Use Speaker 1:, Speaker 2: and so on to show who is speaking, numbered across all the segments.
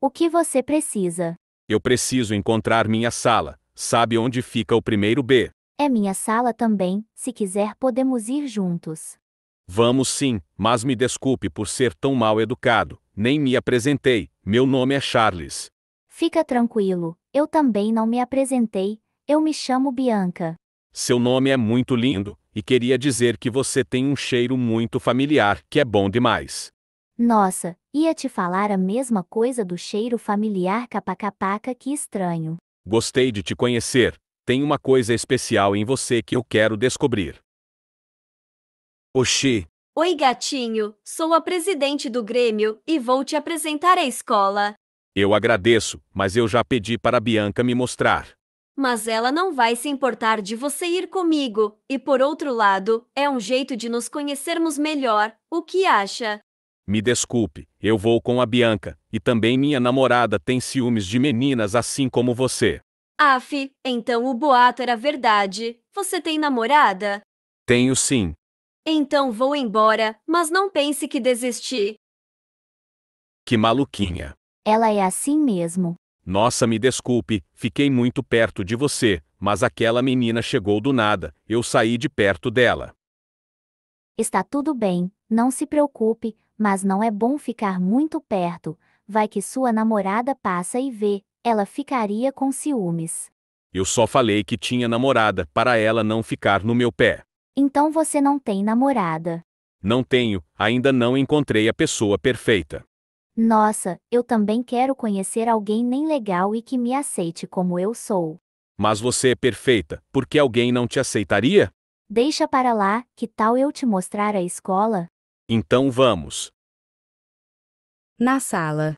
Speaker 1: O que você precisa?
Speaker 2: Eu preciso encontrar minha sala. Sabe onde fica o primeiro B?
Speaker 1: É minha sala também. Se quiser, podemos ir juntos.
Speaker 2: Vamos sim, mas me desculpe por ser tão mal educado. Nem me apresentei. Meu nome é Charles.
Speaker 1: Fica tranquilo, eu também não me apresentei. Eu me chamo Bianca.
Speaker 2: Seu nome é muito lindo, e queria dizer que você tem um cheiro muito familiar, que é bom demais.
Speaker 1: Nossa, ia te falar a mesma coisa do cheiro familiar capacapaca que estranho.
Speaker 2: Gostei de te conhecer. Tem uma coisa especial em você que eu quero descobrir. Oxi.
Speaker 1: Oi, gatinho. Sou a presidente do Grêmio e vou te apresentar a escola.
Speaker 2: Eu agradeço, mas eu já pedi para a Bianca me mostrar.
Speaker 1: Mas ela não vai se importar de você ir comigo, e por outro lado, é um jeito de nos conhecermos melhor. O que acha?
Speaker 2: Me desculpe, eu vou com a Bianca, e também minha namorada tem ciúmes de meninas assim como você.
Speaker 1: Af, então o boato era verdade. Você tem namorada?
Speaker 2: Tenho sim.
Speaker 1: Então vou embora, mas não pense que desisti.
Speaker 2: Que maluquinha.
Speaker 1: Ela é assim mesmo.
Speaker 2: Nossa, me desculpe, fiquei muito perto de você, mas aquela menina chegou do nada, eu saí de perto dela.
Speaker 1: Está tudo bem, não se preocupe, mas não é bom ficar muito perto, vai que sua namorada passa e vê, ela ficaria com ciúmes.
Speaker 2: Eu só falei que tinha namorada para ela não ficar no meu pé.
Speaker 1: Então você não tem namorada.
Speaker 2: Não tenho, ainda não encontrei a pessoa perfeita.
Speaker 1: Nossa, eu também quero conhecer alguém nem legal e que me aceite como eu sou.
Speaker 2: Mas você é perfeita, porque alguém não te aceitaria?
Speaker 1: Deixa para lá, que tal eu te mostrar a escola?
Speaker 2: Então vamos.
Speaker 1: Na sala.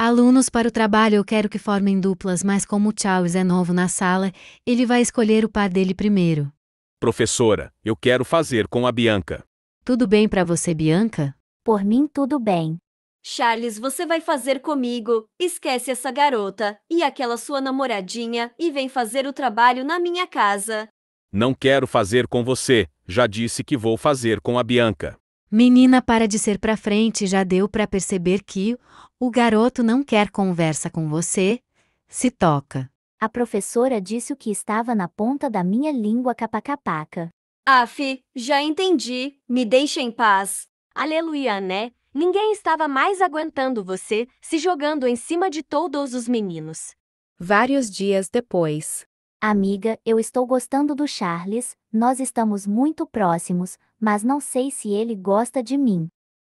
Speaker 1: Alunos para o trabalho eu quero que formem duplas, mas como o Charles é novo na sala, ele vai escolher o par dele primeiro.
Speaker 2: Professora, eu quero fazer com a Bianca.
Speaker 1: Tudo bem para você, Bianca? Por mim, tudo bem. Charles, você vai fazer comigo. Esquece essa garota e aquela sua namoradinha e vem fazer o trabalho na minha casa.
Speaker 2: Não quero fazer com você. Já disse que vou fazer com a Bianca.
Speaker 1: Menina para de ser pra frente já deu para perceber que o garoto não quer conversa com você. Se toca. A professora disse o que estava na ponta da minha língua capacapaca. Aff, já entendi. Me deixa em paz. Aleluia, né? Ninguém estava mais aguentando você se jogando em cima de todos os meninos. Vários dias depois. Amiga, eu estou gostando do Charles, nós estamos muito próximos, mas não sei se ele gosta de mim.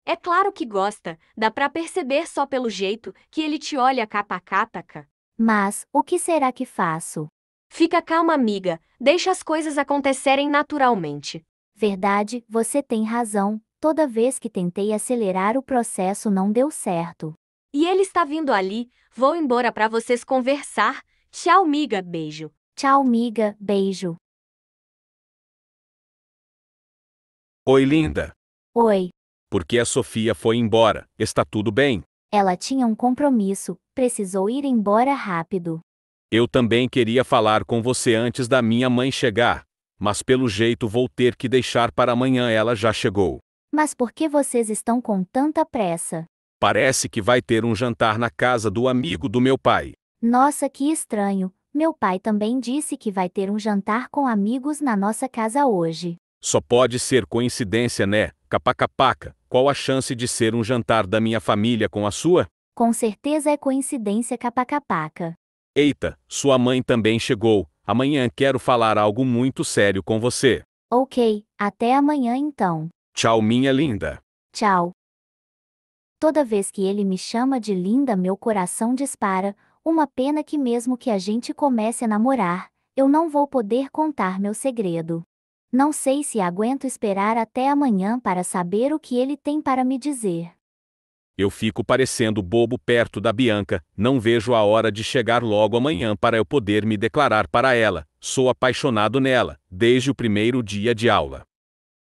Speaker 1: É claro que gosta, dá pra perceber só pelo jeito que ele te olha capa capa. Mas, o que será que faço? Fica calma, amiga, deixa as coisas acontecerem naturalmente. Verdade, você tem razão, toda vez que tentei acelerar o processo não deu certo. E ele está vindo ali, vou embora pra vocês conversar. Tchau, amiga, beijo. Tchau, miga, beijo.
Speaker 2: Oi, linda. Oi. Por que a Sofia foi embora? Está tudo bem?
Speaker 1: Ela tinha um compromisso, precisou ir embora rápido.
Speaker 2: Eu também queria falar com você antes da minha mãe chegar, mas pelo jeito vou ter que deixar para amanhã ela já chegou.
Speaker 1: Mas por que vocês estão com tanta pressa?
Speaker 2: Parece que vai ter um jantar na casa do amigo do meu pai.
Speaker 1: Nossa, que estranho. Meu pai também disse que vai ter um jantar com amigos na nossa casa hoje.
Speaker 2: Só pode ser coincidência, né? Capacapaca, qual a chance de ser um jantar da minha família com a sua?
Speaker 1: Com certeza é coincidência, capacapaca.
Speaker 2: Eita, sua mãe também chegou. Amanhã quero falar algo muito sério com você.
Speaker 1: Ok, até amanhã então.
Speaker 2: Tchau, minha linda.
Speaker 1: Tchau. Toda vez que ele me chama de linda, meu coração dispara, uma pena que, mesmo que a gente comece a namorar, eu não vou poder contar meu segredo. Não sei se aguento esperar até amanhã para saber o que ele tem para me dizer.
Speaker 2: Eu fico parecendo bobo perto da Bianca, não vejo a hora de chegar logo amanhã para eu poder me declarar para ela. Sou apaixonado nela, desde o primeiro dia de aula.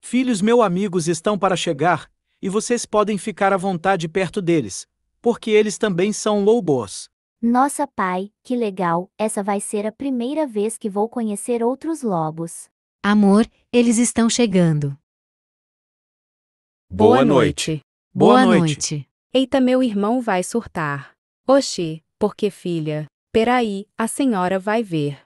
Speaker 2: Filhos meus amigos estão para chegar, e vocês podem ficar à vontade perto deles, porque eles também são lobos.
Speaker 1: Nossa pai, que legal, essa vai ser a primeira vez que vou conhecer outros lobos. Amor, eles estão chegando.
Speaker 2: Boa noite. Boa, noite.
Speaker 1: Eita, meu irmão vai surtar. Oxi, porque filha? Peraí, a senhora vai ver.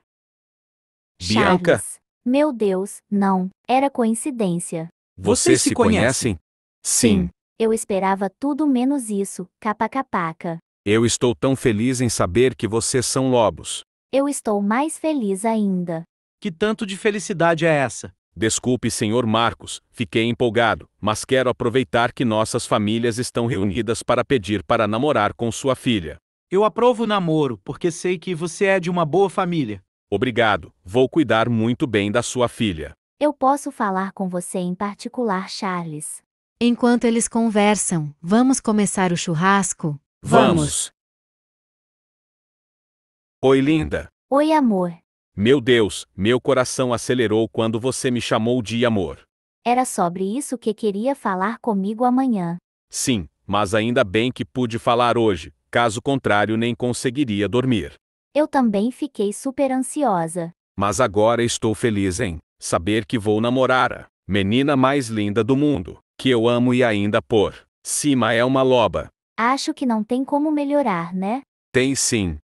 Speaker 2: Bianca? Charles.
Speaker 1: Meu Deus, não, era coincidência.
Speaker 2: Vocês se conhecem? Sim.
Speaker 1: Eu esperava tudo menos isso, capa capaca.
Speaker 2: Eu estou tão feliz em saber que vocês são lobos.
Speaker 1: Eu estou mais feliz ainda.
Speaker 2: Que tanto de felicidade é essa? Desculpe, senhor Marcos, fiquei empolgado, mas quero aproveitar que nossas famílias estão reunidas para pedir para namorar com sua filha. Eu aprovo o namoro, porque sei que você é de uma boa família. Obrigado, vou cuidar muito bem da sua filha.
Speaker 1: Eu posso falar com você em particular, Charles. Enquanto eles conversam, vamos começar o churrasco?
Speaker 2: Vamos. Oi, linda.
Speaker 1: Oi, amor.
Speaker 2: Meu Deus, meu coração acelerou quando você me chamou de amor.
Speaker 1: Era sobre isso que queria falar comigo amanhã.
Speaker 2: Sim, mas ainda bem que pude falar hoje, caso contrário, nem conseguiria dormir.
Speaker 1: Eu também fiquei super ansiosa.
Speaker 2: Mas agora estou feliz em saber que vou namorar a menina mais linda do mundo, que eu amo e ainda por cima é uma loba.
Speaker 1: Acho que não tem como melhorar,
Speaker 2: né? Tem sim.